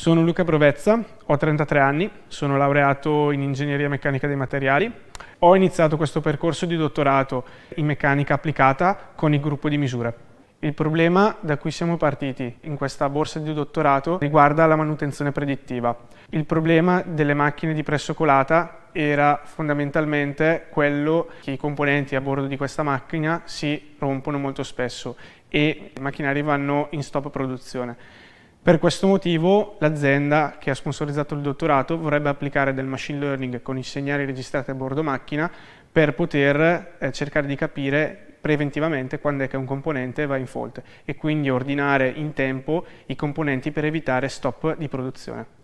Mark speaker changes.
Speaker 1: Sono Luca Provezza, ho 33 anni, sono laureato in ingegneria meccanica dei materiali. Ho iniziato questo percorso di dottorato in meccanica applicata con il gruppo di misure. Il problema da cui siamo partiti in questa borsa di dottorato riguarda la manutenzione predittiva. Il problema delle macchine di presso colata era fondamentalmente quello che i componenti a bordo di questa macchina si rompono molto spesso e i macchinari vanno in stop produzione. Per questo motivo l'azienda che ha sponsorizzato il dottorato vorrebbe applicare del machine learning con i segnali registrati a bordo macchina per poter eh, cercare di capire preventivamente quando è che un componente va in fault e quindi ordinare in tempo i componenti per evitare stop di produzione.